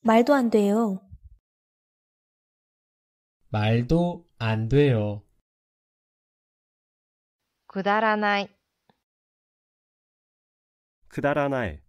말도 안 돼요. 말도 안 돼요. くだらない。くだらない